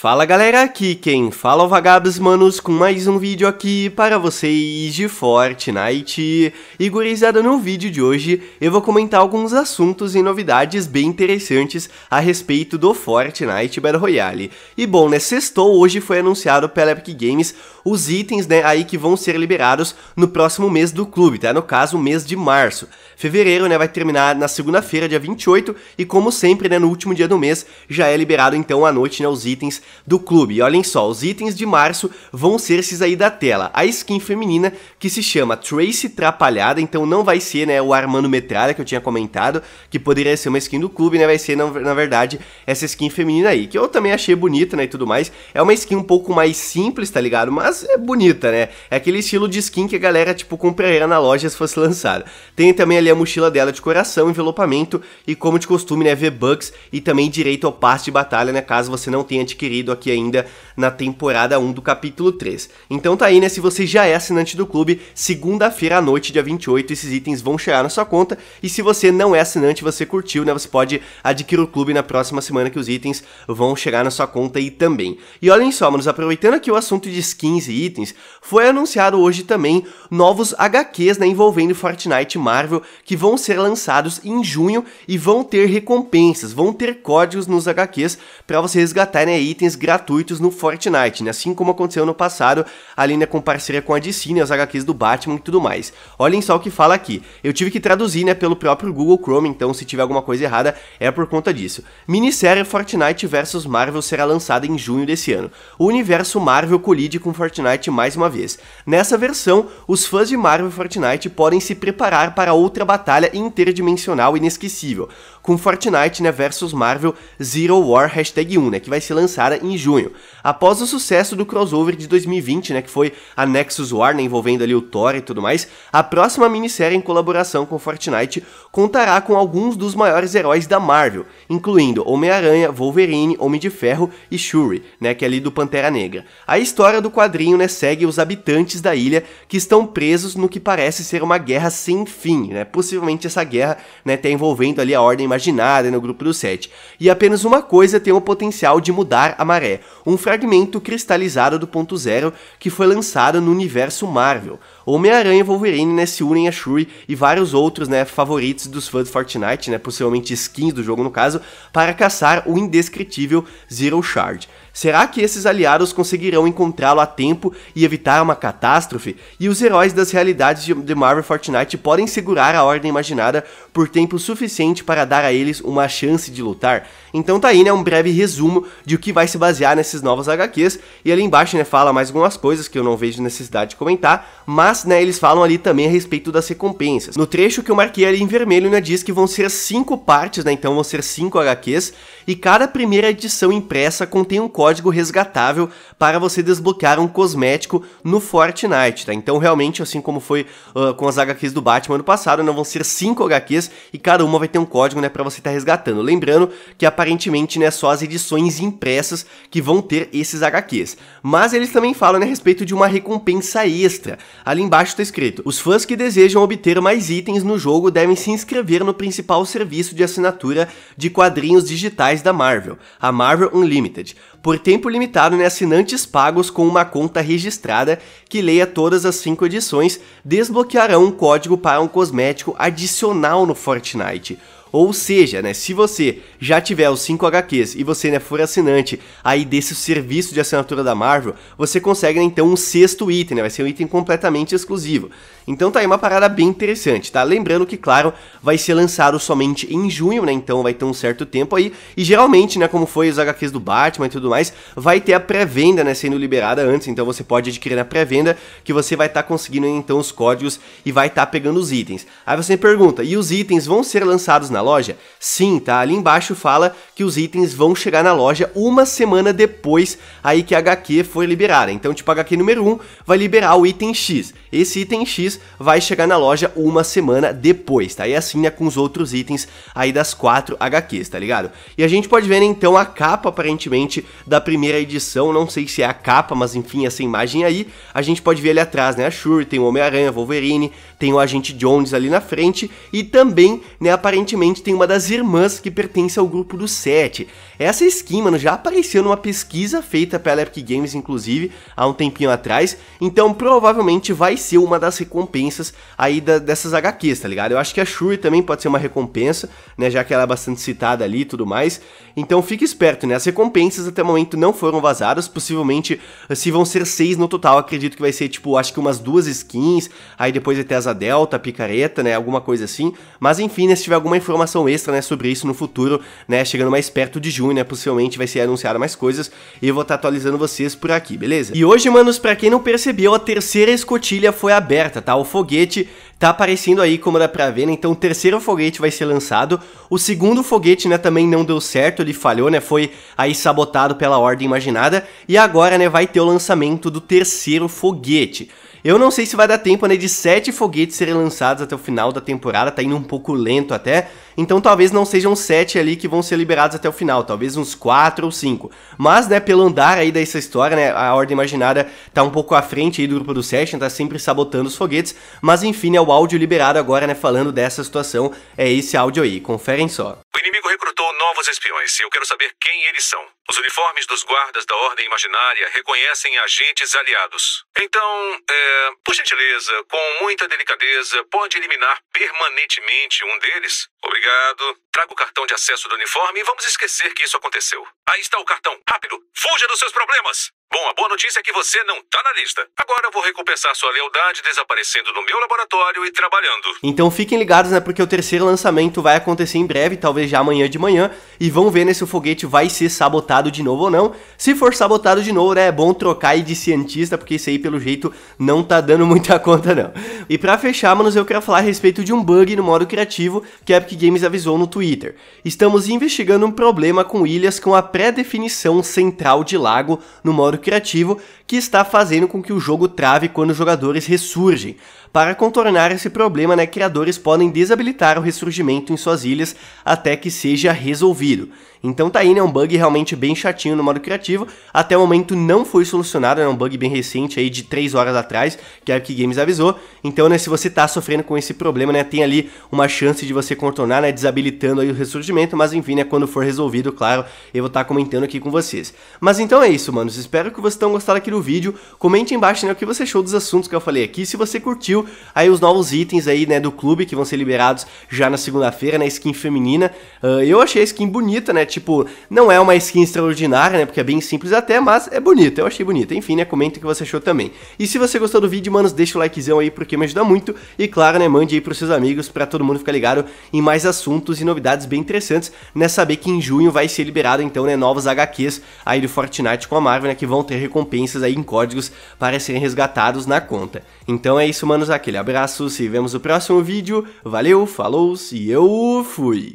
Fala galera, aqui quem fala é o Vagabos Manos com mais um vídeo aqui para vocês de Fortnite. E gurizada, no vídeo de hoje eu vou comentar alguns assuntos e novidades bem interessantes a respeito do Fortnite Battle Royale. E bom, né, sextou hoje foi anunciado pela Epic Games os itens, né, aí que vão ser liberados no próximo mês do clube, tá? No caso, o mês de março. Fevereiro, né, vai terminar na segunda-feira, dia 28, e como sempre, né, no último dia do mês já é liberado então à noite, né, os itens do clube. E olhem só, os itens de março vão ser esses aí da tela. A skin feminina, que se chama Tracy Trapalhada, então não vai ser né, o Armando Metralha, que eu tinha comentado, que poderia ser uma skin do clube, né? Vai ser, na, na verdade, essa skin feminina aí, que eu também achei bonita, né, e tudo mais. É uma skin um pouco mais simples, tá ligado? Mas é bonita, né? É aquele estilo de skin que a galera, tipo, compraria na loja se fosse lançada. Tem também ali a mochila dela de coração, envelopamento e, como de costume, né, V-Bucks e também direito ao passe de batalha, né, caso você não tenha adquirido aqui ainda na temporada 1 do capítulo 3. Então tá aí, né? Se você já é assinante do clube, segunda-feira à noite, dia 28, esses itens vão chegar na sua conta. E se você não é assinante, você curtiu, né? Você pode adquirir o clube na próxima semana que os itens vão chegar na sua conta aí também. E olhem só, manos, aproveitando aqui o assunto de skins e itens, foi anunciado hoje também novos HQs, né, envolvendo Fortnite e Marvel, que vão ser lançados em junho e vão ter recompensas, vão ter códigos nos HQs para você resgatar né, itens gratuitos no Fortnite, né? Assim como aconteceu no passado, ali né, com parceria com a DC, né, os HQs do Batman e tudo mais. Olhem só o que fala aqui. Eu tive que traduzir, né, pelo próprio Google Chrome, então se tiver alguma coisa errada é por conta disso. Minissérie Fortnite vs Marvel será lançada em junho desse ano. O universo Marvel colide com Fortnite mais uma vez. Nessa versão, os fãs de Marvel e Fortnite podem se preparar para outra batalha interdimensional inesquecível com Fortnite né, versus Marvel Zero War 1, né, que vai ser lançada em junho. Após o sucesso do crossover de 2020, né, que foi a Nexus War, né, envolvendo ali o Thor e tudo mais, a próxima minissérie em colaboração com Fortnite contará com alguns dos maiores heróis da Marvel, incluindo Homem-Aranha, Wolverine, Homem de Ferro e Shuri, né, que é ali do Pantera Negra. A história do quadrinho né, segue os habitantes da ilha que estão presos no que parece ser uma guerra sem fim, né, possivelmente essa guerra né, está envolvendo ali a ordem imaginada no grupo dos sete, e apenas uma coisa tem o potencial de mudar a maré, um fragmento cristalizado do ponto zero que foi lançado no universo Marvel. Homem-Aranha e Wolverine né, se unem a Shuri e vários outros né, favoritos dos fãs de Fortnite, né, possivelmente skins do jogo no caso, para caçar o indescritível Zero Shard. Será que esses aliados conseguirão encontrá-lo a tempo e evitar uma catástrofe? E os heróis das realidades de Marvel Fortnite podem segurar a ordem imaginada por tempo suficiente para dar a eles uma chance de lutar? Então tá aí, né, um breve resumo de o que vai se basear nesses novos HQs, e ali embaixo, né, fala mais algumas coisas que eu não vejo necessidade de comentar, mas, né, eles falam ali também a respeito das recompensas. No trecho que eu marquei ali em vermelho, né, diz que vão ser cinco partes, né, então vão ser cinco HQs, e cada primeira edição impressa contém um código resgatável para você desbloquear um cosmético no Fortnite, tá? Então, realmente, assim como foi uh, com as HQs do Batman ano passado, não né, vão ser 5 HQs e cada uma vai ter um código, né, para você estar tá resgatando. Lembrando que aparentemente, né, só as edições impressas que vão ter esses HQs. Mas eles também falam né, a respeito de uma recompensa extra. Ali embaixo está escrito: os fãs que desejam obter mais itens no jogo devem se inscrever no principal serviço de assinatura de quadrinhos digitais da Marvel, a Marvel Unlimited. Por por tempo limitado né, assinantes pagos com uma conta registrada que leia todas as 5 edições desbloquearão um código para um cosmético adicional no Fortnite. Ou seja, né, se você já tiver os 5 HQs e você né, for assinante aí desse serviço de assinatura da Marvel, você consegue né, então um sexto item, né, vai ser um item completamente exclusivo. Então tá aí uma parada bem interessante, tá? Lembrando que, claro, vai ser lançado somente em junho, né, então vai ter um certo tempo aí, e geralmente, né, como foi os HQs do Batman e tudo mais, vai ter a pré-venda, né, sendo liberada antes, então você pode adquirir na pré-venda, que você vai estar tá conseguindo né, então os códigos e vai estar tá pegando os itens. Aí você me pergunta, e os itens vão ser lançados na na loja? Sim, tá? Ali embaixo fala que os itens vão chegar na loja uma semana depois aí que a HQ foi liberada. Então, tipo, a HQ número 1 vai liberar o item X. Esse item X vai chegar na loja uma semana depois, tá? E assim é com os outros itens aí das quatro HQs, tá ligado? E a gente pode ver, né, então, a capa, aparentemente, da primeira edição. Não sei se é a capa, mas enfim, essa imagem aí. A gente pode ver ali atrás, né? A Shuri, tem o Homem-Aranha, Wolverine, tem o Agente Jones ali na frente. E também, né, aparentemente tem uma das irmãs que pertence ao grupo dos sete. Essa skin, mano, já apareceu numa pesquisa feita pela Epic Games, inclusive, há um tempinho atrás. Então provavelmente vai ser uma das recompensas aí da, dessas HQs, tá ligado? Eu acho que a Shuri também pode ser uma recompensa, né? Já que ela é bastante citada ali e tudo mais. Então fique esperto, né? As recompensas até o momento não foram vazadas. Possivelmente, se vão ser seis no total, acredito que vai ser, tipo, acho que umas duas skins. Aí depois vai ter asa delta, picareta, né? Alguma coisa assim. Mas enfim, né? Se tiver alguma informação informação extra, né, sobre isso no futuro, né, chegando mais perto de junho, né, possivelmente vai ser anunciado mais coisas e eu vou estar tá atualizando vocês por aqui, beleza? E hoje, manos, para quem não percebeu, a terceira escotilha foi aberta, tá? O foguete tá aparecendo aí como dá pra ver, né? Então o terceiro foguete vai ser lançado. O segundo foguete, né, também não deu certo, ele falhou, né? Foi aí sabotado pela ordem imaginada. E agora, né, vai ter o lançamento do terceiro foguete. Eu não sei se vai dar tempo né, de sete foguetes serem lançados até o final da temporada, tá indo um pouco lento até, então talvez não sejam sete ali que vão ser liberados até o final, talvez uns quatro ou cinco. Mas, né, pelo andar aí dessa história, né, a Ordem Imaginária tá um pouco à frente aí do grupo do Session, tá sempre sabotando os foguetes, mas enfim, é o áudio liberado agora, né, falando dessa situação, é esse áudio aí, conferem só. O inimigo recrutou novos espiões e eu quero saber quem eles são. Os uniformes dos guardas da Ordem Imaginária reconhecem agentes aliados. Então, é, por gentileza, com muita delicadeza, pode eliminar permanentemente um deles? Obrigado traga o cartão de acesso do uniforme e vamos esquecer que isso aconteceu. Aí está o cartão. Rápido, fuja dos seus problemas! Bom, a boa notícia é que você não tá na lista. Agora eu vou recompensar sua lealdade desaparecendo no meu laboratório e trabalhando. Então fiquem ligados, né? Porque o terceiro lançamento vai acontecer em breve, talvez já amanhã de manhã. E vão ver né, se o foguete vai ser sabotado de novo ou não. Se for sabotado de novo, né? É bom trocar aí de cientista, porque isso aí, pelo jeito, não tá dando muita conta, não. E para fechar, manos, eu quero falar a respeito de um bug no modo criativo que a Epic Games avisou no Twitter Twitter. Estamos investigando um problema com ilhas com a pré-definição central de lago no modo criativo que está fazendo com que o jogo trave quando os jogadores ressurgem. Para contornar esse problema, né, criadores podem desabilitar o ressurgimento em suas ilhas até que seja resolvido. Então tá aí, né, um bug realmente bem chatinho no modo criativo, até o momento não foi solucionado, é né, um bug bem recente aí de 3 horas atrás, que a Epic Games avisou. Então, né, se você tá sofrendo com esse problema, né, tem ali uma chance de você contornar, né, desabilitando aí o ressurgimento, mas enfim, né, quando for resolvido, claro, eu vou estar tá comentando aqui com vocês. Mas então é isso, manos, espero que vocês tenham gostado aqui do vídeo, comente embaixo, né, o que você achou dos assuntos que eu falei aqui, se você curtiu aí os novos itens aí, né, do clube, que vão ser liberados já na segunda-feira, né, skin feminina, uh, eu achei a skin bonita, né, tipo, não é uma skin extraordinária, né, porque é bem simples até, mas é bonita, eu achei bonita, enfim, né, comenta o que você achou também. E se você gostou do vídeo, manos, deixa o likezão aí, porque me ajuda muito, e claro, né, mande aí pros seus amigos, pra todo mundo ficar ligado em mais assuntos e novidades novidades bem interessantes, né? Saber que em junho vai ser liberado então, né, novas HQs aí do Fortnite com a Marvel, né, que vão ter recompensas aí em códigos para serem resgatados na conta. Então é isso, manos, aquele abraço, se vemos no próximo vídeo. Valeu, falou, e eu fui.